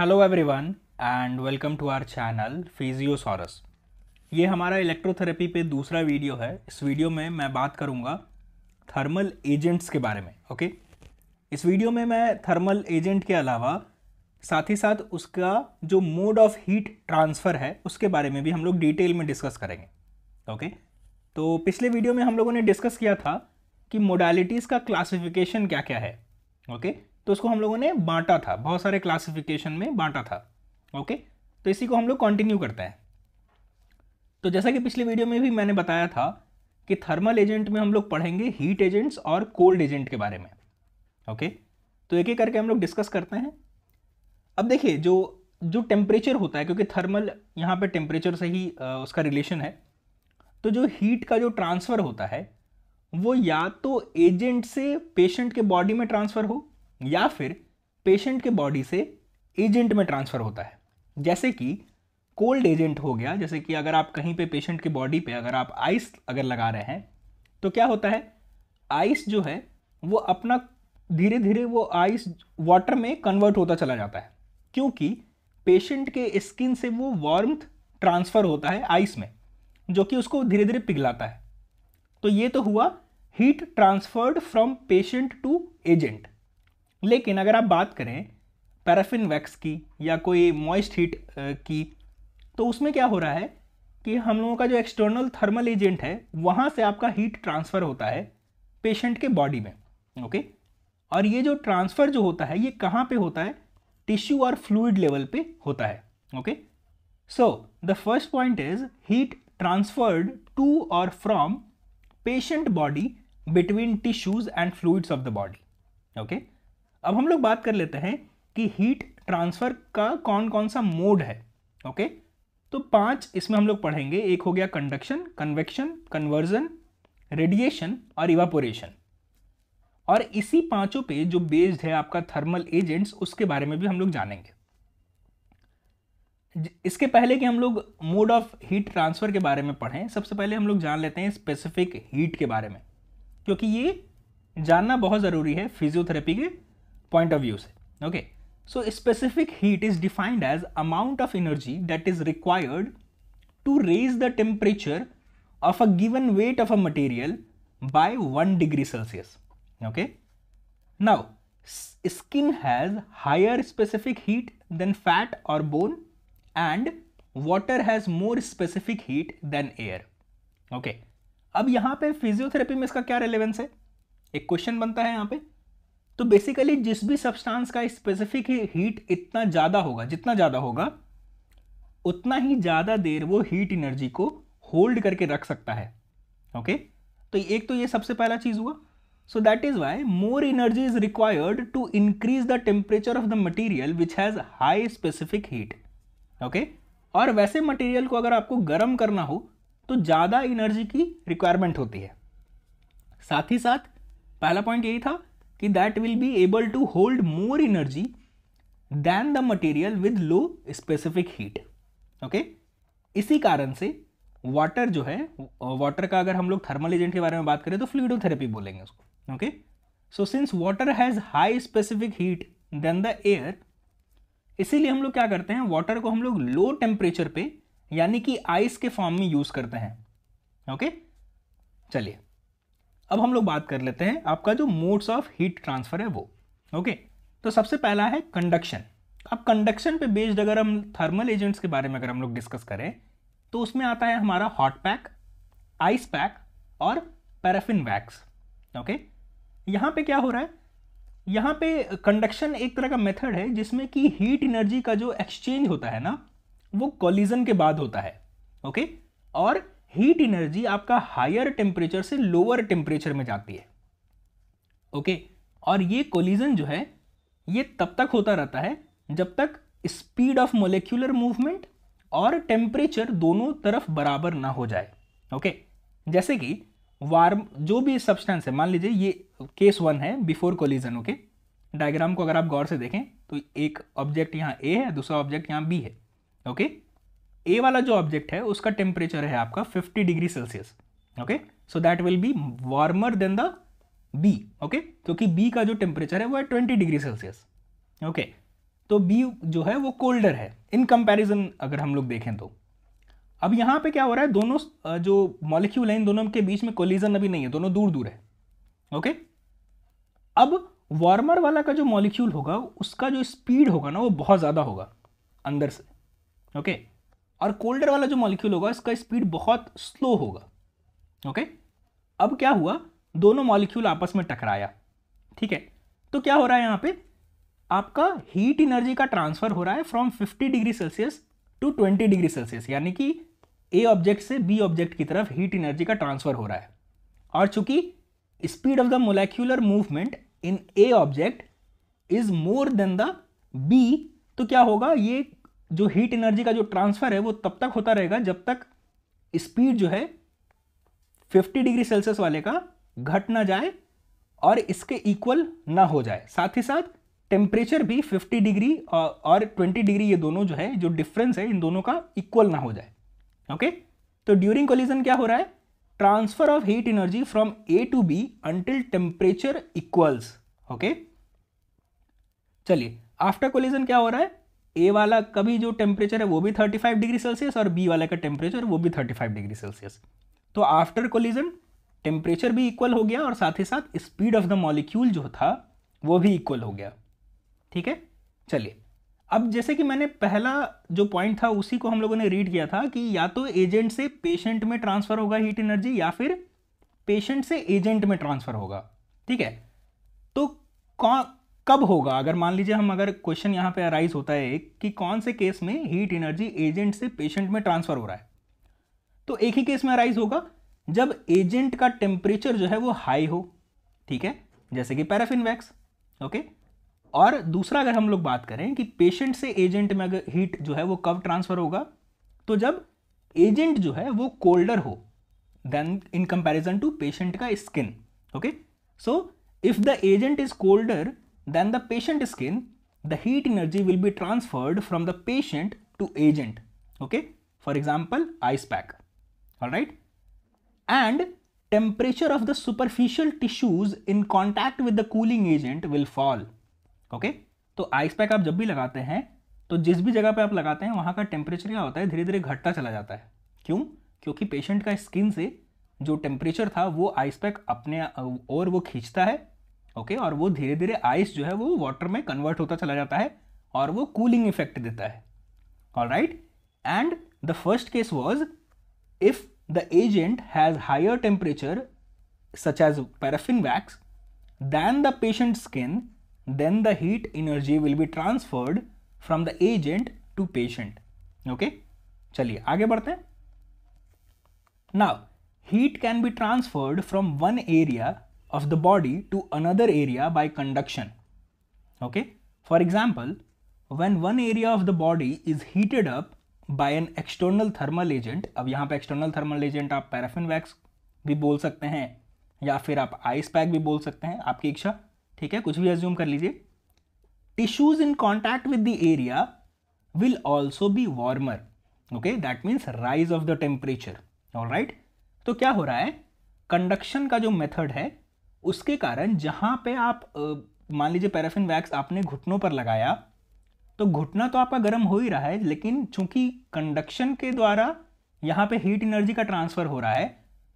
Hello everyone and welcome to our channel Physiosaurus ये हमारा electrotherapy पे दूसरा वीडियो है इस वीडियो में मैं बात करूँगा थर्मल एजेंट्स के बारे में ओके इस वीडियो में मैं थर्मल एजेंट के अलावा साथ ही साथ उसका जो मोड ऑफ हीट ट्रांसफ़र है उसके बारे में भी हम लोग डिटेल में डिस्कस करेंगे ओके तो पिछले वीडियो में हम लोगों ने डिस्कस किया था कि मोडालिटीज़ का क्लासिफिकेशन क्या क्या है ओके तो उसको हम लोगों ने बांटा था बहुत सारे क्लासिफिकेशन में बांटा था ओके तो इसी को हम लोग कंटिन्यू करते हैं तो जैसा कि पिछले वीडियो में भी मैंने बताया था कि थर्मल एजेंट में हम लोग पढ़ेंगे हीट एजेंट्स और कोल्ड एजेंट के बारे में ओके तो एक एक करके हम लोग डिस्कस करते हैं अब देखिए जो जो टेम्परेचर होता है क्योंकि थर्मल यहाँ पे टेम्परेचर से ही उसका रिलेशन है तो जो हीट का जो ट्रांसफ़र होता है वो या तो एजेंट से पेशेंट के बॉडी में ट्रांसफ़र हो या फिर पेशेंट के बॉडी से एजेंट में ट्रांसफ़र होता है जैसे कि कोल्ड एजेंट हो गया जैसे कि अगर आप कहीं पे पेशेंट के बॉडी पे अगर आप आइस अगर लगा रहे हैं तो क्या होता है आइस जो है वो अपना धीरे धीरे वो आइस वाटर में कन्वर्ट होता चला जाता है क्योंकि पेशेंट के स्किन से वो वार्म्थ ट्रांसफ़र होता है आइस में जो कि उसको धीरे धीरे पिघलाता है तो ये तो हुआ heat transferred from patient to agent लेकिन अगर आप बात करें पैराफिन वैक्स की या कोई मॉइस्ट हीट की तो उसमें क्या हो रहा है कि हम लोगों का जो एक्सटर्नल थर्मल एजेंट है वहाँ से आपका हीट ट्रांसफ़र होता है पेशेंट के बॉडी में ओके और ये जो ट्रांसफ़र जो होता है ये कहाँ पे होता है टिश्यू और फ्लूड लेवल पे होता है okay so the first point is heat transferred to और from patient body between tissues and fluids of the body okay अब हम लोग बात कर लेते हैं कि हीट ट्रांसफ़र का कौन कौन सा मोड है ओके तो पांच इसमें हम लोग पढ़ेंगे एक हो गया कंडक्शन कन्वेक्शन कन्वर्जन रेडिएशन और इवापोरेशन और इसी पांचों पे जो बेस्ड है आपका थर्मल एजेंट्स उसके बारे में भी हम लोग जानेंगे इसके पहले कि हम लोग मोड ऑफ हीट ट्रांसफ़र के बारे में पढ़ें सबसे पहले हम लोग जान लेते हैं स्पेसिफिक हीट के बारे में क्योंकि ये जानना बहुत ज़रूरी है फिजियोथेरेपी के पॉइंट ऑफ व्यू से okay so specific heat is defined as amount of energy that is required to raise the temperature of a given weight of a material by one degree Celsius okay now skin has higher specific heat than fat और bone and water has more specific heat than air okay अब यहां पे physiotherapy में इसका क्या relevance है एक question बनता है यहां पे तो बेसिकली जिस भी सब्सटेंस का स्पेसिफिक हीट इतना ज़्यादा होगा जितना ज़्यादा होगा उतना ही ज़्यादा देर वो हीट एनर्जी को होल्ड करके रख सकता है ओके okay? तो एक तो ये सबसे पहला चीज़ हुआ so that is why more energy is required to increase the temperature of the material which has high specific heat okay और वैसे मटेरियल को अगर आपको गर्म करना हो तो ज़्यादा एनर्जी की रिक्वायरमेंट होती है साथ ही साथ पहला पॉइंट यही था कि that will be able to hold more energy than the material with low specific heat okay इसी कारण से वाटर जो है वाटर का अगर हम लोग थर्मल एजेंट के बारे में बात करें तो फ्लूडोथेरेपी बोलेंगे उसको okay so since water has high specific heat than the air इसीलिए हम लोग क्या करते हैं वाटर को हम लोग लो टेम्परेचर पे यानी कि आइस के फॉर्म में यूज़ करते हैं ओके चलिए अब हम लोग बात कर लेते हैं आपका जो मोड्स ऑफ हीट ट्रांसफर है वो ओके तो सबसे पहला है कंडक्शन अब कंडक्शन पे बेस्ड अगर हम थर्मल एजेंट्स के बारे में अगर हम लोग डिस्कस करें तो उसमें आता है हमारा हॉट पैक आइस पैक और पैराफिन वैक्स ओके यहाँ पे क्या हो रहा है यहाँ पे कंडक्शन एक तरह का मेथड है जिसमें कि हीट एनर्जी का जो एक्सचेंज होता है ना वो कॉलिजन के बाद होता है ओके और हीट एनर्जी आपका हायर टेम्परेचर से लोअर टेम्परेचर में जाती है ओके और ये कोलिजन जो है ये तब तक होता रहता है जब तक स्पीड ऑफ मोलिकुलर मूवमेंट और टेम्परेचर दोनों तरफ बराबर ना हो जाए ओके जैसे कि वार्म जो भी सब्सटेंस है मान लीजिए ये केस वन है बिफोर कोलिजन ओके डायग्राम को अगर आप गौर से देखें तो एक ऑब्जेक्ट यहाँ ए है दूसरा ऑब्जेक्ट यहाँ बी है ओके okay? ए वाला जो ऑब्जेक्ट है उसका टेम्परेचर है आपका 50 degree Celsius okay so that will be warmer than the B okay क्योंकि बी का जो टेम्परेचर है वो है 20 डिग्री सेल्सियस ओके तो बी जो है वो कोल्डर है इन कंपैरिजन अगर हम लोग देखें तो अब यहाँ पे क्या हो रहा है दोनों जो मॉलिक्यूल है दोनों के बीच में कोलिजन अभी नहीं है दोनों दूर दूर है ओके अब वार्मर वाला का जो मॉलिक्यूल होगा उसका जो स्पीड होगा ना वो बहुत ज़्यादा होगा अंदर से ओके okay? और कोल्डर वाला जो मॉलिक्यूल होगा इसका स्पीड बहुत स्लो होगा ओके अब क्या हुआ दोनों मॉलिक्यूल आपस में टकराया ठीक है तो क्या हो रहा है यहाँ पे आपका हीट एनर्जी का ट्रांसफर हो रहा है from 50 degree Celsius to 20 degree Celsius यानी कि ए ऑब्जेक्ट से बी ऑब्जेक्ट की तरफ हीट एनर्जी का ट्रांसफर हो रहा है और चूंकि speed of the molecular movement in A object is more than the B तो क्या होगा ये जो हीट एनर्जी का जो ट्रांसफर है वो तब तक होता रहेगा जब तक स्पीड जो है 50 डिग्री सेल्सियस वाले का घट ना जाए और इसके इक्वल ना हो जाए साथ ही साथ टेम्परेचर भी 50 डिग्री और 20 डिग्री ये दोनों जो है जो डिफरेंस है इन दोनों का इक्वल ना हो जाए ओके तो ड्यूरिंग कोलिजन क्या हो रहा है transfer of heat energy from A to B until temperature equals okay चलिए आफ्टर कोलिजन क्या हो रहा है ए वाला कभी जो टेम्परेचर है वो भी 35 डिग्री सेल्सियस और बी वाला का टेम्परेचर वो भी 35 डिग्री सेल्सियस तो आफ्टर कोलिजन टेम्परेचर भी इक्वल हो गया और साथ ही साथ स्पीड ऑफ द मॉलिक्यूल जो था वो भी इक्वल हो गया ठीक है चलिए अब जैसे कि मैंने पहला जो पॉइंट था उसी को हम लोगों ने रीड किया था कि या तो एजेंट से पेशेंट में ट्रांसफर होगा हीट एनर्जी या फिर पेशेंट से एजेंट में ट्रांसफर होगा ठीक है तो कौन कब होगा अगर मान लीजिए हम अगर क्वेश्चन यहाँ पे अराइज होता है कि कौन से केस में हीट एनर्जी एजेंट से पेशेंट में ट्रांसफर हो रहा है तो एक ही केस में अराइज होगा जब एजेंट का टेम्परेचर जो है वो हाई हो ठीक है जैसे कि पैराफिन वैक्स ओके और दूसरा अगर हम लोग बात करें कि पेशेंट से एजेंट में अगर हीट जो है वो कब ट्रांसफर होगा तो जब एजेंट जो है वो कोल्डर हो than in comparison to patient का skin okay so if the agent is colder then the patient skin the heat energy will be transferred from the patient to agent okay for example ice pack all right and temperature of the superficial tissues in contact with the cooling agent will fall okay तो ice pack आप जब भी लगाते हैं तो जिस भी जगह पे आप लगाते हैं वहाँ का टेम्परेचर क्या होता है धीरे धीरे घटता चला जाता है क्यों क्योंकि पेशेंट का स्किन से जो टेम्परेचर था वो आइस पैक अपने और वो खींचता है ओके और वो धीरे धीरे आइस जो है वो वाटर में कन्वर्ट होता चला जाता है और वो कूलिंग इफेक्ट देता है all right and the first case was if the agent has higher temperature such as paraffin wax than the patient skin then the heat energy will be transferred from the agent to patient okay चलिए आगे बढ़ते हैं now heat can be transferred from one area of the body to another area by conduction. Okay. For example, when one area of the body is heated up by an external thermal agent, ab yahan pe external thermal agent aap paraffin wax bhi bol sakte hain ya fir aap ice pack bhi bol sakte hain aapki इच्छा theek hai kuch bhi assume kar lijiye tissues in contact with the area will also be warmer okay that means rise of the temperature all right to kya ho raha hai conduction का जो method है उसके कारण जहाँ पे आप मान लीजिए पैराफिन वैक्स आपने घुटनों पर लगाया तो घुटना तो आपका गर्म हो ही रहा है लेकिन चूंकि कंडक्शन के द्वारा यहाँ पे हीट एनर्जी का ट्रांसफ़र हो रहा है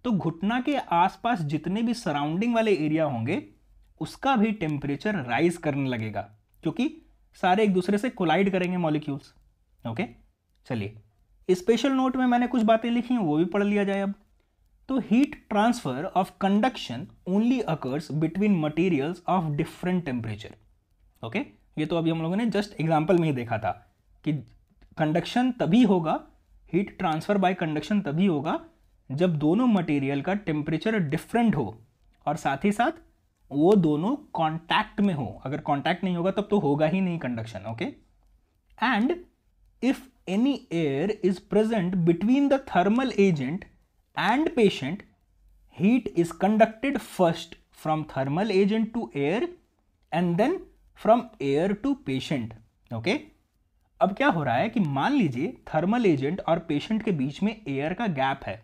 तो घुटना के आसपास जितने भी सराउंडिंग वाले एरिया होंगे उसका भी टेम्परेचर राइज करने लगेगा क्योंकि सारे एक दूसरे से कोलाइड करेंगे मॉलिक्यूल्स ओके चलिए स्पेशल नोट में मैंने कुछ बातें लिखी हैं वो भी पढ़ लिया जाए अब तो heat transfer of conduction only occurs between materials of different temperature okay ये तो अभी हम लोगों ने जस्ट एग्जाम्पल में ही देखा था कि कंडक्शन तभी होगा हीट ट्रांसफर बाय कंडक्शन तभी होगा जब दोनों मटेरियल का टेम्परेचर डिफरेंट हो और साथ ही साथ वो दोनों कॉन्टैक्ट में हो अगर कॉन्टैक्ट नहीं होगा तब तो होगा ही नहीं conduction okay and if any air is present between the thermal agent and patient heat is conducted first from thermal agent to air and then from air to patient okay अब क्या हो रहा है कि मान लीजिए थर्मल एजेंट और patient के बीच में एयर का गैप है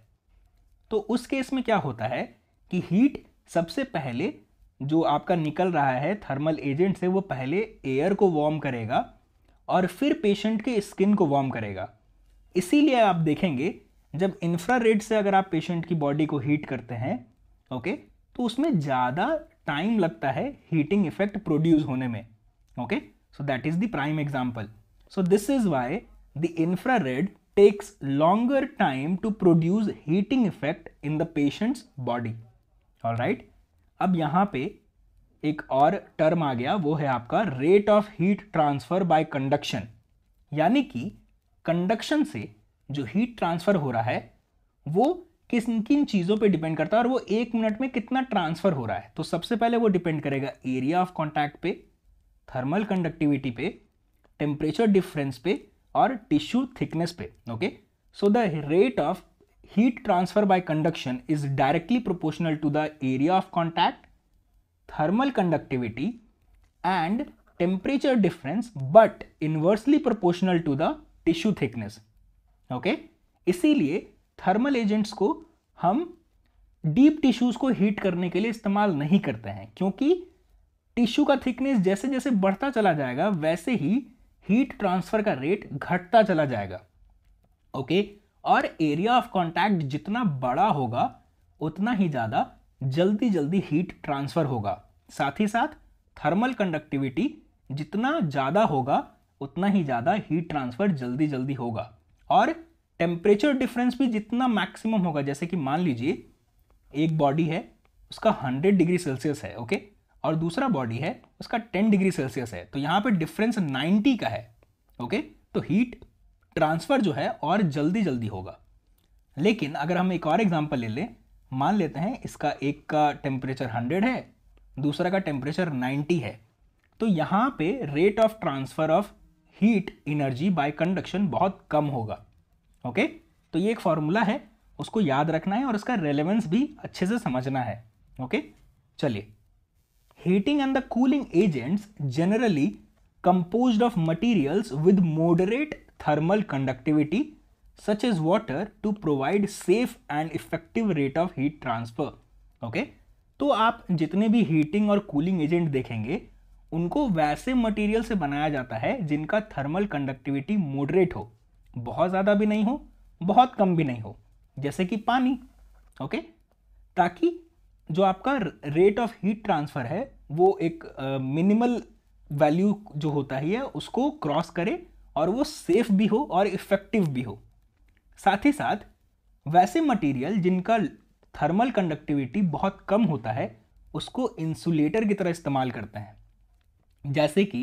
तो उस केस में क्या होता है कि हीट सबसे पहले जो आपका निकल रहा है थर्मल एजेंट से वो पहले एयर को वार्म करेगा और फिर पेशेंट के स्किन को वार्म करेगा इसीलिए आप देखेंगे जब इंफ्रारेड से अगर आप पेशेंट की बॉडी को हीट करते हैं ओके तो उसमें ज़्यादा टाइम लगता है हीटिंग इफेक्ट प्रोड्यूस होने में okay so that is the prime example so this is why the infrared takes longer time to produce heating effect in the patient's body all right अब यहाँ पे एक और टर्म आ गया वो है आपका rate of heat transfer by conduction यानी कि कंडक्शन से जो हीट ट्रांसफ़र हो रहा है वो किस किन चीज़ों पे डिपेंड करता है और वो एक मिनट में कितना ट्रांसफ़र हो रहा है तो सबसे पहले वो डिपेंड करेगा एरिया ऑफ कॉन्टैक्ट पे थर्मल कंडक्टिविटी पे टेम्परेचर डिफरेंस पे और टिश्यू थिकनेस पे okay so the rate of heat transfer by conduction is directly proportional to the area of contact thermal conductivity and temperature difference but inversely proportional to the tissue thickness okay इसीलिए thermal agents को हम deep tissues को heat करने के लिए इस्तेमाल नहीं करते हैं क्योंकि टिश्यू का थिकनेस जैसे जैसे बढ़ता चला जाएगा वैसे ही हीट ट्रांसफ़र का रेट घटता चला जाएगा ओके और एरिया ऑफ कॉन्टैक्ट जितना बड़ा होगा उतना ही ज़्यादा जल्दी जल्दी हीट ट्रांसफ़र होगा साथ ही साथ थर्मल कंडक्टिविटी जितना ज़्यादा होगा उतना ही ज़्यादा हीट ट्रांसफ़र जल्दी जल्दी होगा और टेम्परेचर डिफरेंस भी जितना मैक्सिमम होगा जैसे कि मान लीजिए एक बॉडी है उसका हंड्रेड डिग्री सेल्सियस है ओके और दूसरा बॉडी है उसका टेन डिग्री सेल्सियस है तो यहाँ पे डिफरेंस नाइन्टी का है ओके तो हीट ट्रांसफ़र जो है और जल्दी जल्दी होगा लेकिन अगर हम एक और एग्जाम्पल ले लें मान लेते हैं इसका एक का टेम्परेचर हंड्रेड है दूसरा का टेम्परेचर नाइन्टी है तो यहाँ पे rate of transfer of heat energy by conduction बहुत कम होगा ओके तो ये एक फॉर्मूला है उसको याद रखना है और उसका रेलेवेंस भी अच्छे से समझना है ओके चलिए heating and the cooling agents generally compose of materials with moderate thermal conductivity such is water to provide safe and effective rate of heat transfer okay तो आप जितने भी हीटिंग और कूलिंग एजेंट देखेंगे उनको वैसे मटेरियल से बनाया जाता है जिनका थर्मल कंडक्टिविटी मोडरेट हो बहुत ज़्यादा भी नहीं हो बहुत कम भी नहीं हो जैसे कि पानी ओके ताकि जो आपका रेट ऑफ हीट ट्रांसफ़र है वो एक मिनिमल वैल्यू जो होता ही है उसको क्रॉस करे और वो सेफ भी हो और इफ़ेक्टिव भी हो साथ ही साथ वैसे मटेरियल जिनका थर्मल कंडक्टिविटी बहुत कम होता है उसको इंसुलेटर की तरह इस्तेमाल करते हैं जैसे कि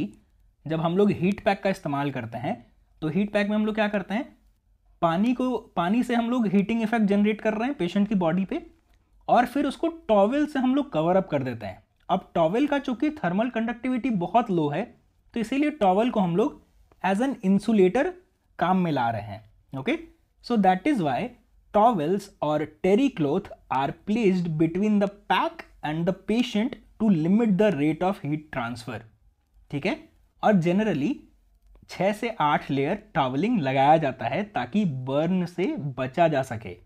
जब हम लोग हीट पैक का इस्तेमाल करते हैं तो हीट पैक में हम लोग क्या करते हैं पानी को पानी से हम लोग हीटिंग इफेक्ट जनरेट कर रहे हैं पेशेंट की बॉडी पे और फिर उसको टॉवेल से हम लोग कवर अप कर देते हैं अब टॉवेल का चूंकि थर्मल कंडक्टिविटी बहुत लो है तो इसीलिए टॉवेल को हम लोग एज एन इंसुलेटर काम में ला रहे हैं okay so that is why towels और terry cloth are placed between the pack and the patient to limit the rate of heat transfer ठीक है और जनरली छ से आठ लेयर टावलिंग लगाया जाता है ताकि बर्न से बचा जा सके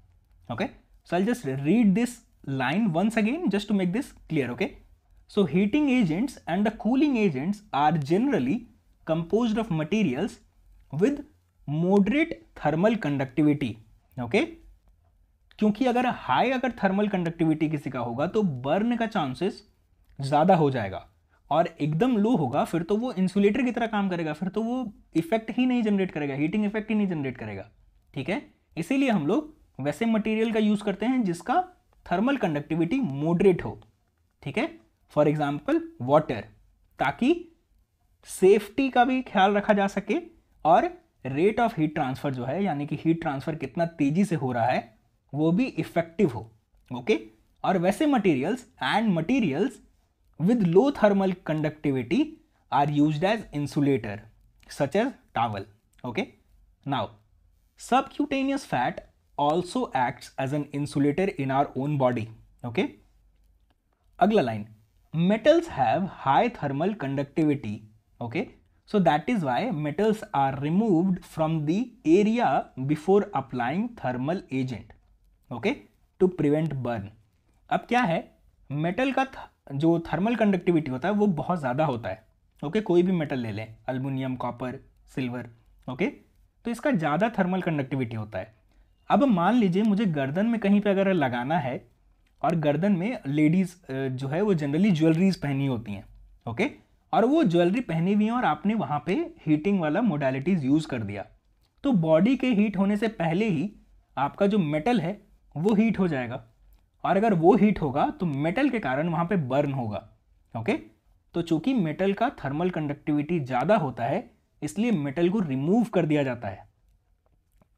okay so I just read this line once again just to make this clear okay so heating agents and the cooling agents are generally compose of materials with moderate thermal conductivity okay क्योंकि अगर high अगर thermal conductivity किसी का होगा तो burn का chances ज़्यादा हो जाएगा और एकदम लो होगा फिर तो वो इंसुलेटर की तरह काम करेगा फिर तो वो इफेक्ट ही नहीं जनरेट करेगा हीटिंग इफेक्ट ही नहीं जनरेट करेगा ठीक है इसीलिए हम लोग वैसे मटेरियल का यूज़ करते हैं जिसका थर्मल कंडक्टिविटी मोडरेट हो ठीक है फॉर एग्जाम्पल वाटर ताकि सेफ्टी का भी ख्याल रखा जा सके और रेट ऑफ हीट ट्रांसफ़र जो है यानी कि हीट ट्रांसफ़र कितना तेज़ी से हो रहा है वो भी इफ़ेक्टिव हो ओके और वैसे materials and materials with low thermal conductivity are used as insulator such as towel okay now subcutaneous fat also acts as an insulator in our own body okay agla line metals have high thermal conductivity okay so that is why metals are removed from the area before applying thermal agent okay to prevent burn अब क्या है metal का जो thermal conductivity होता है वो बहुत ज़्यादा होता है ओके कोई भी मेटल ले लें अल्मोनियम कॉपर सिल्वर ओके तो इसका ज़्यादा थर्मल कंडक्टिविटी होता है अब मान लीजिए मुझे गर्दन में कहीं पे अगर लगाना है और गर्दन में लेडीज़ जो है वो जनरली ज्वेलरीज पहनी होती हैं ओके और वो ज्वेलरी पहनी हुई हैं और आपने वहाँ पे हीटिंग वाला मोडालिटीज़ यूज़ कर दिया तो बॉडी के हीट होने से पहले ही आपका जो मेटल है वो हीट हो जाएगा और अगर वो हीट होगा तो मेटल के कारण वहाँ पे बर्न होगा ओके तो चूंकि मेटल का थर्मल कंडक्टिविटी ज़्यादा होता है इसलिए मेटल को रिमूव कर दिया जाता है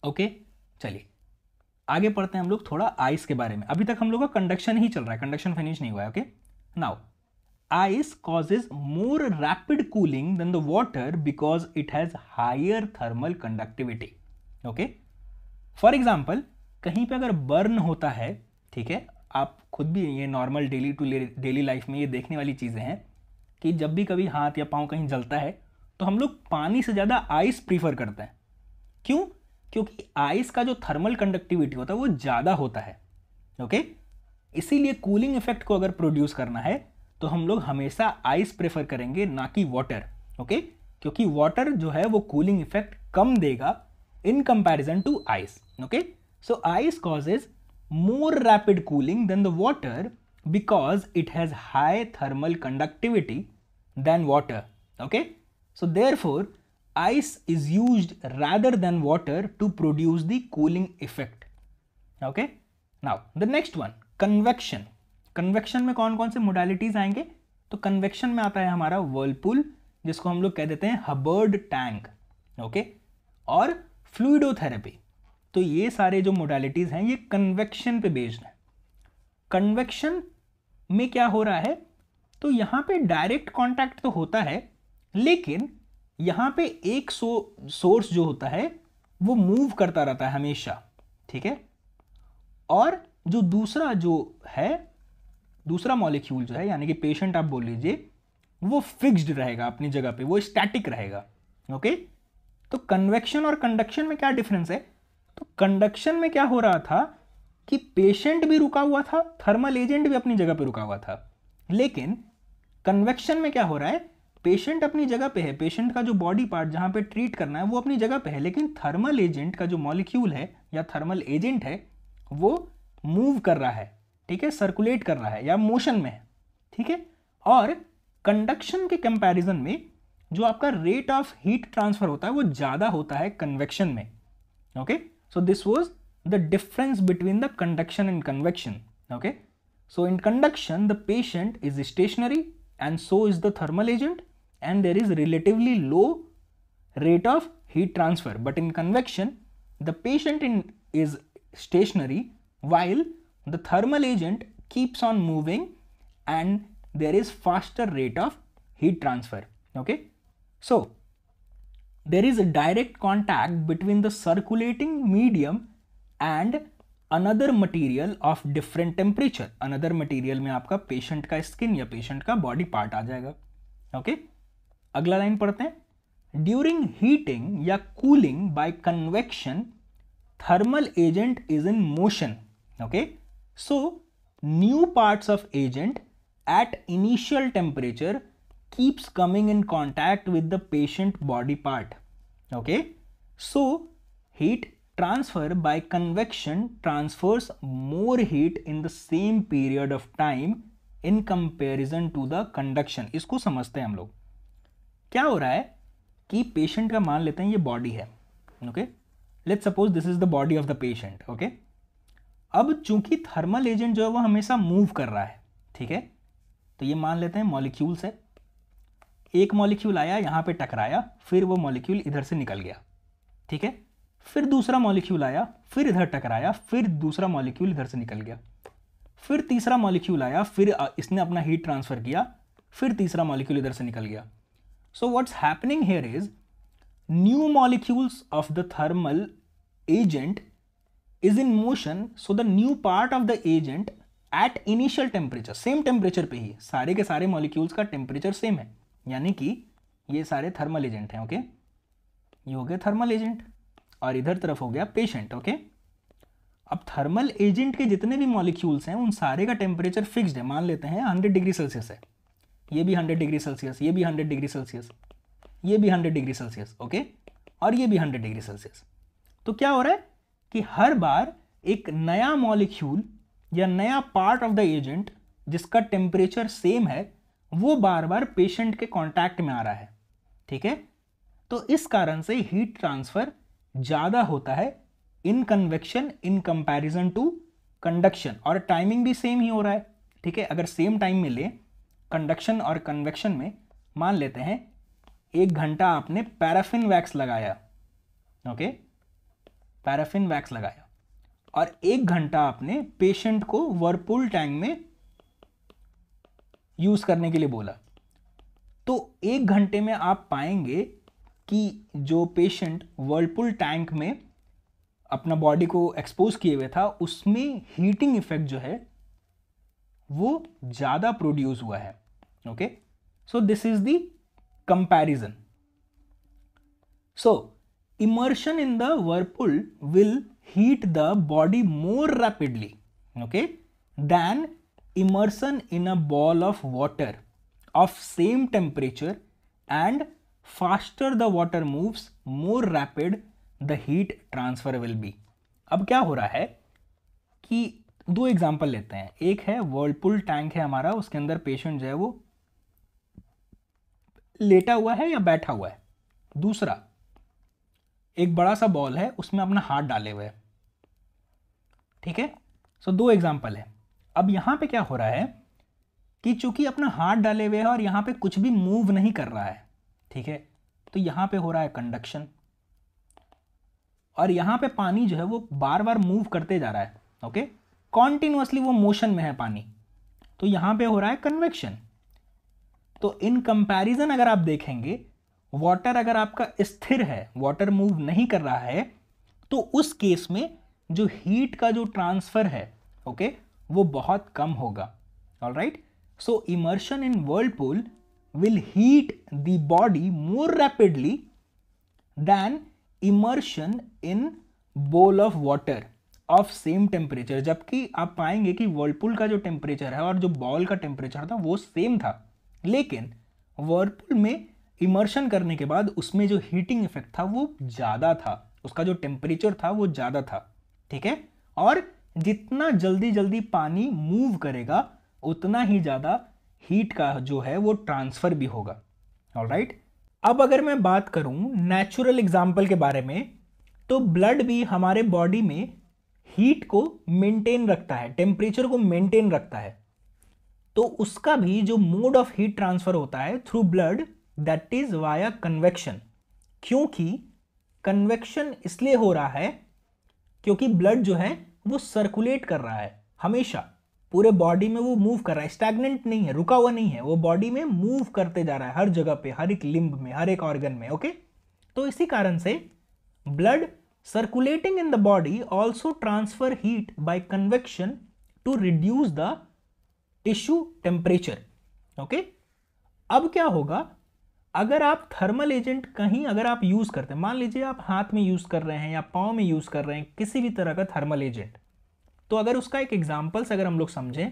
ओके चलिए आगे पढ़ते हैं हम लोग थोड़ा आइस के बारे में अभी तक हम लोग का कंडक्शन ही चल रहा है कंडक्शन फिनिश नहीं हुआ है okay now cause is more rapid cooling than the water because it has higher thermal conductivity okay for example कहीं पे अगर बर्न होता है ठीक है आप खुद भी ये normal daily to daily life में ये देखने वाली चीज़ें हैं कि जब भी कभी हाथ या पाँव कहीं जलता है तो हम लोग पानी से ज़्यादा आइस प्रीफर करते हैं क्यों क्योंकि आइस का जो थर्मल कंडक्टिविटी होता है वो ज़्यादा होता है ओके इसीलिए कूलिंग इफेक्ट को अगर प्रोड्यूस करना है तो हम लोग हमेशा आइस प्रेफर करेंगे ना कि वाटर ओके क्योंकि वाटर जो है वो कूलिंग इफेक्ट कम देगा in comparison to ice okay so ice causes more rapid cooling than the water because it has high thermal conductivity than water. Okay. So therefore, ice is used rather than water to produce the cooling effect. Okay. Now the next one convection. convection mein kaun kaun se modalities aayenge to convection mein aata hai hamara whirlpool jisko hum log keh dete hain hubbard tank okay और fluidotherapy तो ये सारे जो modalities हैं ये convection पे based हैं convection में क्या हो रहा है तो यहाँ पे डायरेक्ट कांटेक्ट तो होता है लेकिन यहाँ पे एक सो सोर्स जो होता है वो मूव करता रहता है हमेशा ठीक है और जो दूसरा जो है दूसरा मॉलिक्यूल जो है यानी कि पेशेंट आप बोल लीजिए वो फिक्स्ड रहेगा अपनी जगह पे वो स्टैटिक रहेगा ओके तो कन्वेक्शन और कंडक्शन में क्या डिफरेंस है तो कंडक्शन में क्या हो रहा था कि पेशेंट भी रुका हुआ था थर्मल एजेंट भी अपनी जगह पर रुका हुआ था लेकिन कन्वेक्शन में क्या हो रहा है पेशेंट अपनी जगह पे है पेशेंट का जो बॉडी पार्ट जहाँ पे ट्रीट करना है वो अपनी जगह पे है लेकिन थर्मल एजेंट का जो मॉलिक्यूल है या थर्मल एजेंट है वो मूव कर रहा है ठीक है सर्कुलेट कर रहा है या मोशन में है ठीक है और कंडक्शन के कंपैरिजन में जो आपका रेट ऑफ हीट ट्रांसफर होता है वो ज़्यादा होता है कन्वेक्शन में okay okay? So this was the difference between the conduction and convection. Okay. So in conduction, the patient is stationary and so is the thermal agent and there is relatively low rate of heat transfer. But in convection, the patient in, is stationary while the thermal agent keeps on moving and there is faster rate of heat transfer. Okay. So there is a direct contact between the circulating medium and another material of different temperature another material में आपका patient का skin या patient का body part आ जाएगा okay okay? अगला line पढ़ते हैं during heating या cooling by convection thermal agent is in motion okay so new parts of agent at initial temperature keeps coming in contact with the patient body part. Okay, so heat transfer by convection transfers more heat in the same period of time in comparison to the conduction इसको समझते हैं हम लोग क्या हो रहा है कि पेशेंट का मान लेते हैं ये बॉडी है okay let suppose this is the body of the patient okay अब चूंकि थर्मल एजेंट जो है वो हमेशा मूव कर रहा है ठीक है तो ये मान लेते हैं मॉलिक्यूल्स है एक मॉलिक्यूल आया यहाँ पे टकराया फिर वो मॉलिक्यूल इधर से निकल गया ठीक है फिर दूसरा मॉलिक्यूल आया फिर इधर टकराया फिर दूसरा मॉलिक्यूल इधर से निकल गया फिर तीसरा मॉलिक्यूल आया फिर इसने अपना हीट ट्रांसफ़र किया फिर तीसरा मॉलिक्यूल इधर से निकल गया so what's happening here is new molecules of the thermal agent is in motion so the new part of the agent at initial temperature same temperature पे ही सारे के सारे मॉलिक्यूल्स का टेम्परेचर सेम है यानी कि ये सारे थर्मल एजेंट हैं ओके ये हो गया थर्मल एजेंट और इधर तरफ हो गया पेशेंट ओके अब थर्मल एजेंट के जितने भी मॉलिक्यूल्स हैं उन सारे का टेम्परेचर फिक्स्ड है मान लेते हैं हंड्रेड डिग्री सेल्सियस है ये भी हंड्रेड डिग्री सेल्सियस ये भी हंड्रेड डिग्री सेल्सियस ये भी हंड्रेड डिग्री सेल्सियस ओके और ये भी हंड्रेड डिग्री सेल्सियस तो क्या हो रहा है कि हर बार एक नया मॉलिक्यूल या नया पार्ट ऑफ द एजेंट जिसका टेम्परेचर सेम है वो बार बार पेशेंट के कांटेक्ट में आ रहा है ठीक है तो इस कारण से हीट ट्रांसफ़र ज़्यादा होता है in convection in comparison to conduction और टाइमिंग भी सेम ही हो रहा है ठीक है अगर सेम टाइम में ले कंडक्शन और कन्वेक्शन में मान लेते हैं एक घंटा आपने पैराफिन वैक्स लगाया ओके पैराफिन वैक्स लगाया और एक घंटा आपने पेशेंट को वर्पूल टैंक में यूज़ करने के लिए बोला तो एक घंटे में आप पाएंगे कि जो पेशेंट वर्लपुल टैंक में अपना बॉडी को एक्सपोज किए हुए था उसमें हीटिंग इफेक्ट जो है वो ज़्यादा प्रोड्यूस हुआ है okay so this is the comparison so immersion in the whirlpool will heat the body more rapidly okay then immersion in a ball of water of same temperature and faster the water moves more rapid the heat transfer will be अब क्या हो रहा है कि दो example लेते हैं एक है वर्लपुल टैंक है हमारा उसके अंदर पेशेंट जो है वो लेटा हुआ है या बैठा हुआ है दूसरा एक बड़ा सा बॉल है उसमें अपना हाथ डाले हुए है ठीक है सो दो एग्जांपल है अब यहाँ पे क्या हो रहा है कि चूंकि अपना हाथ डाले हुए है और यहाँ पे कुछ भी मूव नहीं कर रहा है ठीक है तो यहाँ पे हो रहा है कंडक्शन और यहाँ पे पानी जो है वो बार बार मूव करते जा रहा है ओके कॉन्टिन्यूसली वो मोशन में है पानी तो यहाँ पे हो रहा है कन्वेक्शन तो इन कंपैरिजन अगर आप देखेंगे वाटर अगर आपका स्थिर है वाटर मूव नहीं कर रहा है तो उस केस में जो हीट का जो ट्रांसफ़र है ओके वो बहुत कम होगा all right so immersion in whirlpool will heat the body more rapidly than immersion in bowl of water of same temperature जबकि आप पाएंगे कि वर्लपूल का जो टेम्परेचर है और जो बॉल का टेम्परेचर था वो सेम था लेकिन वर्लपूल में इमर्शन करने के बाद उसमें जो हीटिंग इफेक्ट था वो ज़्यादा था उसका जो टेम्परेचर था वो ज़्यादा था ठीक है और जितना जल्दी जल्दी पानी मूव करेगा उतना ही ज़्यादा हीट का जो है वो ट्रांसफ़र भी होगा ऑल राइट अब अगर मैं बात करूँ नेचुरल एग्जाम्पल के बारे में तो ब्लड भी हमारे बॉडी में हीट को मेंटेन रखता है टेम्परेचर को मेंटेन रखता है तो उसका भी जो मोड ऑफ हीट ट्रांसफ़र होता है through blood that is via convection क्योंकि कन्वेक्शन इसलिए हो रहा है क्योंकि ब्लड जो है वो सर्कुलेट कर रहा है हमेशा पूरे बॉडी में वो मूव कर रहा है स्टैगनेंट नहीं है रुका हुआ नहीं है वो बॉडी में मूव करते जा रहा है हर जगह पे हर एक लिम्ब में हर एक ऑर्गन में ओके तो इसी कारण से blood circulating in the body also transfer heat by convection to reduce the tissue temperature okay अब क्या होगा अगर आप थर्मल एजेंट कहीं अगर आप यूज़ करते हैं मान लीजिए आप हाथ में यूज़ कर रहे हैं या पाँव में यूज़ कर रहे हैं किसी भी तरह का थर्मल एजेंट तो अगर उसका एक एग्जाम्पल्स अगर हम लोग समझें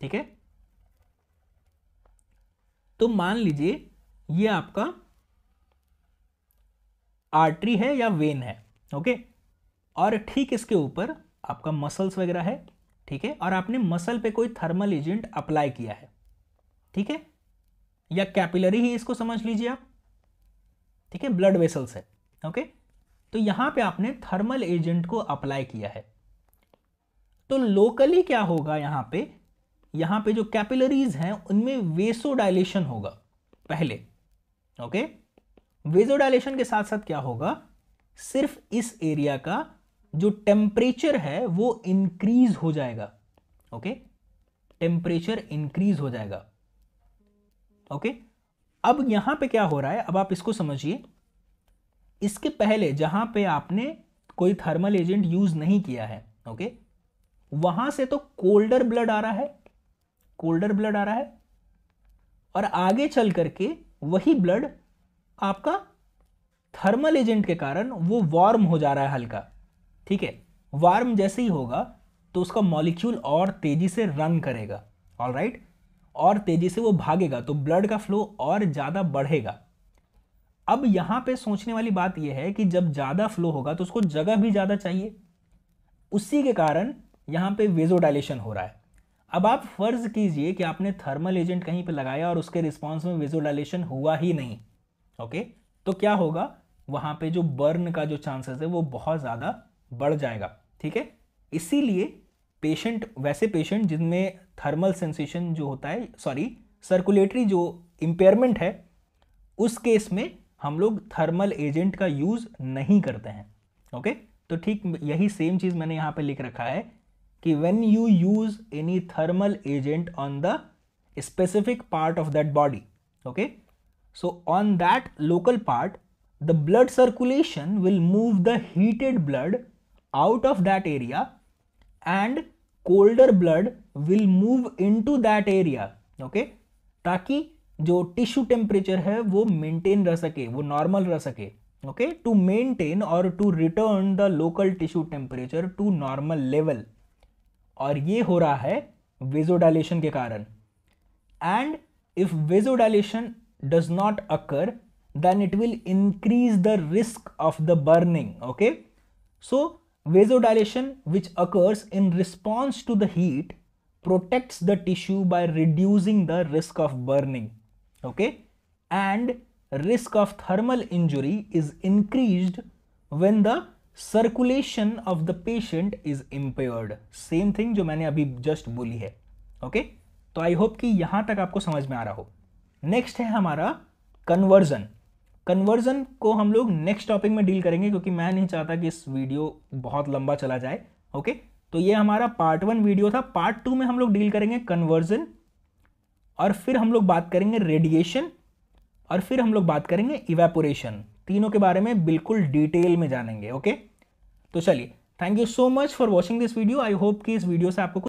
ठीक है तो मान लीजिए ये आपका आर्टरी है या वेन है ओके और ठीक इसके ऊपर आपका मसल्स वगैरह है ठीक है और आपने मसल पे कोई थर्मल एजेंट अप्लाई किया है ठीक है या कैपिलरी ही इसको समझ लीजिए आप ठीक है ब्लड वेसल्स है ओके तो यहां पे आपने थर्मल एजेंट को अप्लाई किया है तो लोकली क्या होगा यहां पे यहां पे जो कैपिलरीज हैं उनमें वेसोडाइलेशन होगा पहले ओके वेसोडाइलेशन के साथ साथ क्या होगा सिर्फ इस एरिया का जो टेम्परेचर है वो इंक्रीज हो जाएगा ओके टेम्परेचर इंक्रीज हो जाएगा ओके अब यहां पे क्या हो रहा है अब आप इसको समझिए इसके पहले जहां पे आपने कोई थर्मल एजेंट यूज़ नहीं किया है ओके वहां से तो कोल्डर ब्लड आ रहा है कोल्डर ब्लड आ रहा है और आगे चल करके वही ब्लड आपका थर्मल एजेंट के कारण वो वार्म हो जा रहा है हल्का ठीक है वार्म जैसे ही होगा तो उसका मॉलिक्यूल और तेज़ी से रन करेगा ऑल राइट और तेज़ी से वो भागेगा तो ब्लड का फ्लो और ज़्यादा बढ़ेगा अब यहाँ पे सोचने वाली बात यह है कि जब ज़्यादा फ्लो होगा तो उसको जगह भी ज़्यादा चाहिए उसी के कारण यहाँ पे वेजोडाइलेशन हो रहा है अब आप फ़र्ज़ कीजिए कि आपने थर्मल एजेंट कहीं पे लगाया और उसके रिस्पांस में वेजोडाइलेशन हुआ ही नहीं ओके तो क्या होगा वहाँ पे जो बर्न का जो चांसेस है वो बहुत ज़्यादा बढ़ जाएगा ठीक है इसीलिए पेशेंट वैसे पेशेंट जिनमें थर्मल सेंसेशन जो होता है सॉरी सर्कुलेटरी जो इम्पेयरमेंट है उस केस में हम लोग थर्मल एजेंट का यूज़ नहीं करते हैं ओके तो ठीक यही सेम चीज़ मैंने यहाँ पे लिख रखा है कि when you use any thermal agent on the specific part of that body okay so on that local part the blood circulation will move the heated blood out of that area and colder blood will move into that area okay ताकि जो tissue temperature है वो maintain रह सके वो normal रह सके okay to maintain और to return the local tissue temperature to normal level और ये हो रहा है वेजोडाइलेशन के कारण and if vasodilation does not occur then it will increase the risk of the burning okay so vasodilation which occurs in response to the heat protects the tissue by reducing the risk of burning okay and risk of thermal injury is increased when the circulation of the patient is impaired same thing जो मैंने अभी just बोली है okay okay? तो आई hope कि यहां तक आपको समझ में आ रहा हो नेक्स्ट है हमारा कन्वर्जन कन्वर्जन को हम लोग नेक्स्ट टॉपिक में डील करेंगे क्योंकि मैं नहीं चाहता कि इस वीडियो बहुत लंबा चला जाए ओके तो ये हमारा पार्ट वन वीडियो था पार्ट टू में हम लोग डील करेंगे कन्वर्जन और फिर हम लोग बात करेंगे रेडिएशन और फिर हम लोग बात करेंगे इवेपोरेशन तीनों के बारे में बिल्कुल डिटेल में जानेंगे ओके तो चलिए thank you so much for watching this video I hope कि इस वीडियो से आपको